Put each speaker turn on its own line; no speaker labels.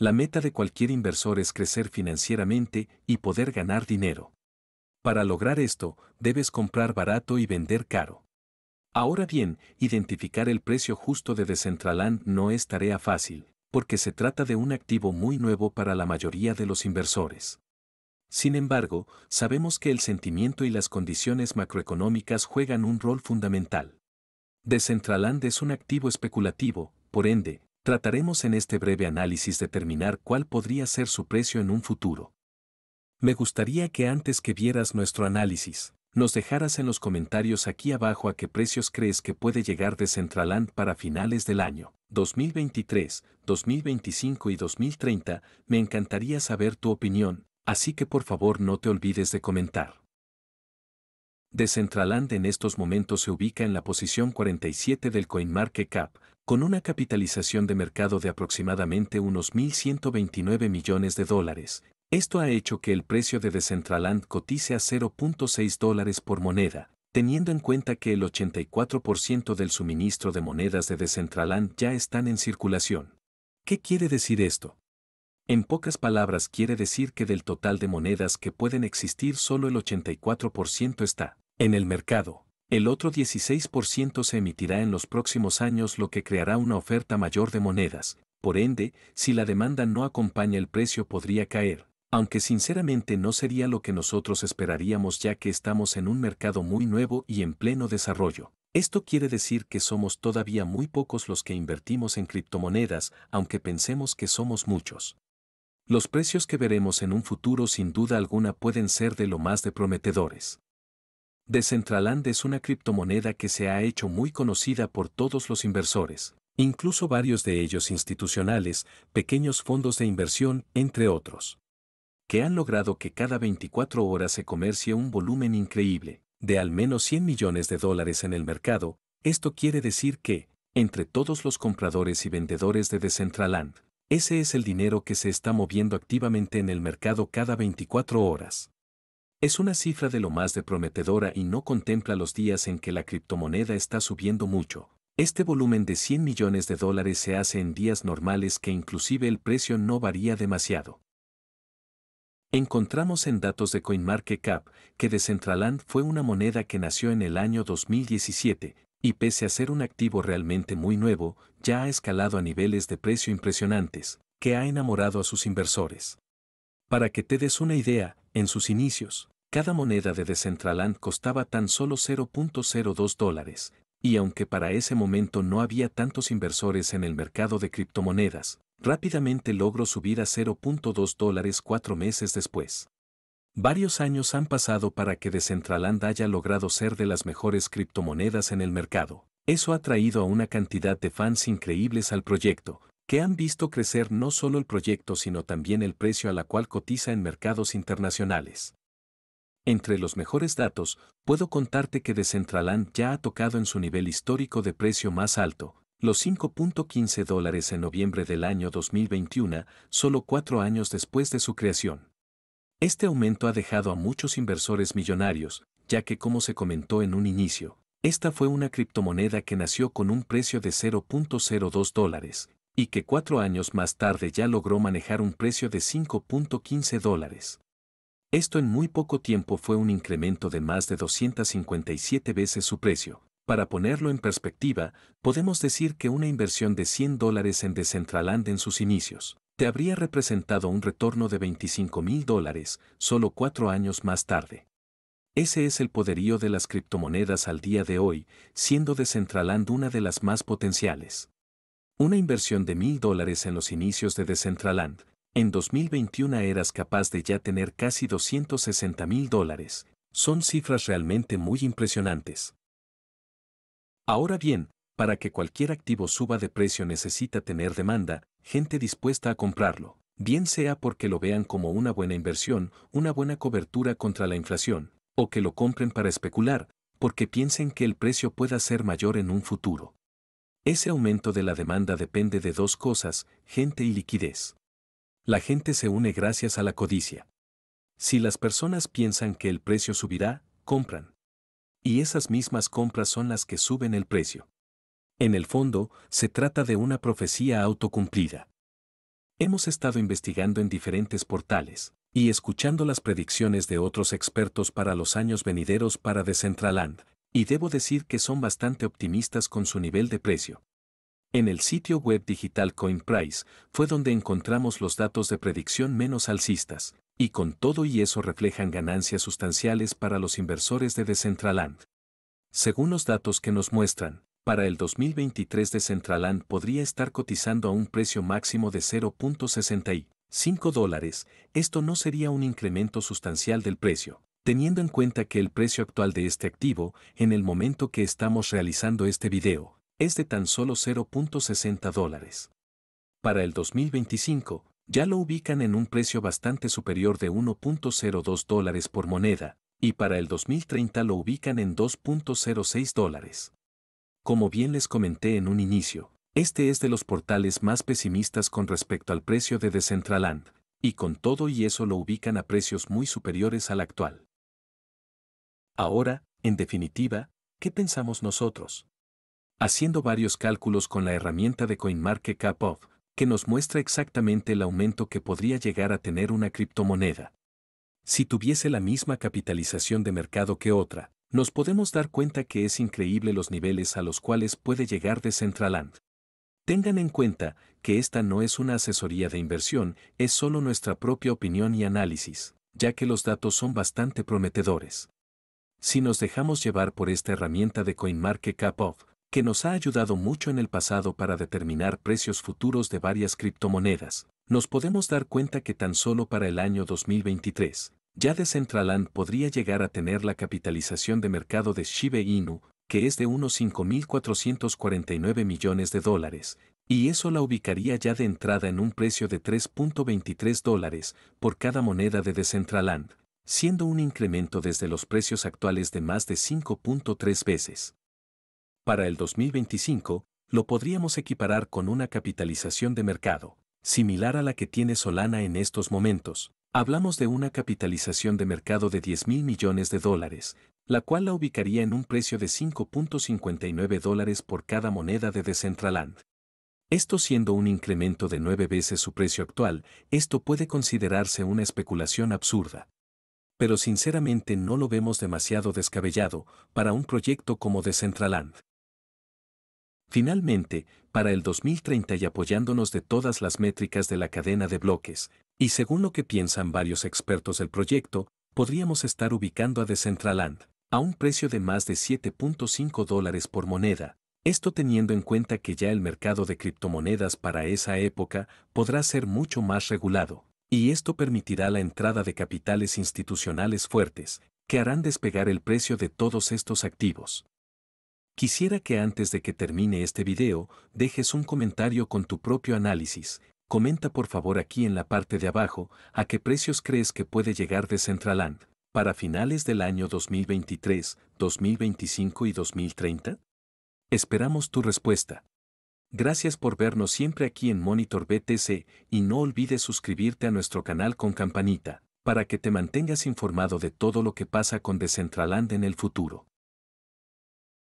La meta de cualquier inversor es crecer financieramente y poder ganar dinero. Para lograr esto, debes comprar barato y vender caro. Ahora bien, identificar el precio justo de Decentraland no es tarea fácil, porque se trata de un activo muy nuevo para la mayoría de los inversores. Sin embargo, sabemos que el sentimiento y las condiciones macroeconómicas juegan un rol fundamental. Decentraland es un activo especulativo, por ende, Trataremos en este breve análisis determinar cuál podría ser su precio en un futuro. Me gustaría que antes que vieras nuestro análisis, nos dejaras en los comentarios aquí abajo a qué precios crees que puede llegar de Centraland para finales del año 2023, 2025 y 2030. Me encantaría saber tu opinión, así que por favor no te olvides de comentar. Decentraland en estos momentos se ubica en la posición 47 del CoinMarketCap, con una capitalización de mercado de aproximadamente unos 1.129 millones de dólares. Esto ha hecho que el precio de Decentraland cotice a 0.6 dólares por moneda, teniendo en cuenta que el 84% del suministro de monedas de Decentraland ya están en circulación. ¿Qué quiere decir esto? En pocas palabras quiere decir que del total de monedas que pueden existir solo el 84% está en el mercado. El otro 16% se emitirá en los próximos años lo que creará una oferta mayor de monedas. Por ende, si la demanda no acompaña el precio podría caer. Aunque sinceramente no sería lo que nosotros esperaríamos ya que estamos en un mercado muy nuevo y en pleno desarrollo. Esto quiere decir que somos todavía muy pocos los que invertimos en criptomonedas, aunque pensemos que somos muchos los precios que veremos en un futuro sin duda alguna pueden ser de lo más de prometedores. Decentraland es una criptomoneda que se ha hecho muy conocida por todos los inversores, incluso varios de ellos institucionales, pequeños fondos de inversión, entre otros, que han logrado que cada 24 horas se comercie un volumen increíble, de al menos 100 millones de dólares en el mercado, esto quiere decir que, entre todos los compradores y vendedores de Decentraland, ese es el dinero que se está moviendo activamente en el mercado cada 24 horas. Es una cifra de lo más de prometedora y no contempla los días en que la criptomoneda está subiendo mucho. Este volumen de 100 millones de dólares se hace en días normales que inclusive el precio no varía demasiado. Encontramos en datos de CoinMarketCap que Decentraland fue una moneda que nació en el año 2017, y pese a ser un activo realmente muy nuevo, ya ha escalado a niveles de precio impresionantes, que ha enamorado a sus inversores. Para que te des una idea, en sus inicios, cada moneda de Decentraland costaba tan solo 0.02 dólares, y aunque para ese momento no había tantos inversores en el mercado de criptomonedas, rápidamente logró subir a 0.2 dólares cuatro meses después. Varios años han pasado para que Decentraland haya logrado ser de las mejores criptomonedas en el mercado. Eso ha traído a una cantidad de fans increíbles al proyecto, que han visto crecer no solo el proyecto sino también el precio a la cual cotiza en mercados internacionales. Entre los mejores datos, puedo contarte que Decentraland ya ha tocado en su nivel histórico de precio más alto, los 5.15 dólares en noviembre del año 2021, solo cuatro años después de su creación. Este aumento ha dejado a muchos inversores millonarios, ya que como se comentó en un inicio, esta fue una criptomoneda que nació con un precio de 0.02 dólares, y que cuatro años más tarde ya logró manejar un precio de 5.15 dólares. Esto en muy poco tiempo fue un incremento de más de 257 veces su precio. Para ponerlo en perspectiva, podemos decir que una inversión de 100 dólares en Decentraland en sus inicios te habría representado un retorno de 25 mil dólares solo cuatro años más tarde. Ese es el poderío de las criptomonedas al día de hoy, siendo Decentraland una de las más potenciales. Una inversión de mil dólares en los inicios de Decentraland, en 2021 eras capaz de ya tener casi 260 mil dólares. Son cifras realmente muy impresionantes. Ahora bien, para que cualquier activo suba de precio necesita tener demanda, gente dispuesta a comprarlo, bien sea porque lo vean como una buena inversión, una buena cobertura contra la inflación, o que lo compren para especular, porque piensen que el precio pueda ser mayor en un futuro. Ese aumento de la demanda depende de dos cosas, gente y liquidez. La gente se une gracias a la codicia. Si las personas piensan que el precio subirá, compran. Y esas mismas compras son las que suben el precio. En el fondo, se trata de una profecía autocumplida. Hemos estado investigando en diferentes portales y escuchando las predicciones de otros expertos para los años venideros para Decentraland, y debo decir que son bastante optimistas con su nivel de precio. En el sitio web digital CoinPrice fue donde encontramos los datos de predicción menos alcistas, y con todo y eso reflejan ganancias sustanciales para los inversores de Decentraland. Según los datos que nos muestran, para el 2023 de Centraland podría estar cotizando a un precio máximo de 0.65 dólares. Esto no sería un incremento sustancial del precio, teniendo en cuenta que el precio actual de este activo, en el momento que estamos realizando este video, es de tan solo 0.60 dólares. Para el 2025, ya lo ubican en un precio bastante superior de 1.02 dólares por moneda, y para el 2030 lo ubican en 2.06 dólares. Como bien les comenté en un inicio, este es de los portales más pesimistas con respecto al precio de Decentraland, y con todo y eso lo ubican a precios muy superiores al actual. Ahora, en definitiva, ¿qué pensamos nosotros? Haciendo varios cálculos con la herramienta de CoinMarketCapoff, que nos muestra exactamente el aumento que podría llegar a tener una criptomoneda. Si tuviese la misma capitalización de mercado que otra, nos podemos dar cuenta que es increíble los niveles a los cuales puede llegar Decentraland. Tengan en cuenta que esta no es una asesoría de inversión, es solo nuestra propia opinión y análisis, ya que los datos son bastante prometedores. Si nos dejamos llevar por esta herramienta de CoinMarketCap, que nos ha ayudado mucho en el pasado para determinar precios futuros de varias criptomonedas, nos podemos dar cuenta que tan solo para el año 2023, ya Decentraland podría llegar a tener la capitalización de mercado de Shiba Inu, que es de unos 5.449 millones de dólares, y eso la ubicaría ya de entrada en un precio de 3.23 dólares por cada moneda de Decentraland, siendo un incremento desde los precios actuales de más de 5.3 veces. Para el 2025, lo podríamos equiparar con una capitalización de mercado, similar a la que tiene Solana en estos momentos, Hablamos de una capitalización de mercado de 10 mil millones de dólares, la cual la ubicaría en un precio de 5.59 dólares por cada moneda de Decentraland. Esto siendo un incremento de nueve veces su precio actual, esto puede considerarse una especulación absurda. Pero sinceramente no lo vemos demasiado descabellado para un proyecto como Decentraland. Finalmente, para el 2030 y apoyándonos de todas las métricas de la cadena de bloques, y según lo que piensan varios expertos del proyecto, podríamos estar ubicando a Decentraland a un precio de más de 7.5 dólares por moneda, esto teniendo en cuenta que ya el mercado de criptomonedas para esa época podrá ser mucho más regulado, y esto permitirá la entrada de capitales institucionales fuertes, que harán despegar el precio de todos estos activos. Quisiera que antes de que termine este video, dejes un comentario con tu propio análisis. Comenta por favor aquí en la parte de abajo a qué precios crees que puede llegar Decentraland para finales del año 2023, 2025 y 2030. Esperamos tu respuesta. Gracias por vernos siempre aquí en Monitor BTC y no olvides suscribirte a nuestro canal con campanita para que te mantengas informado de todo lo que pasa con Decentraland en el futuro.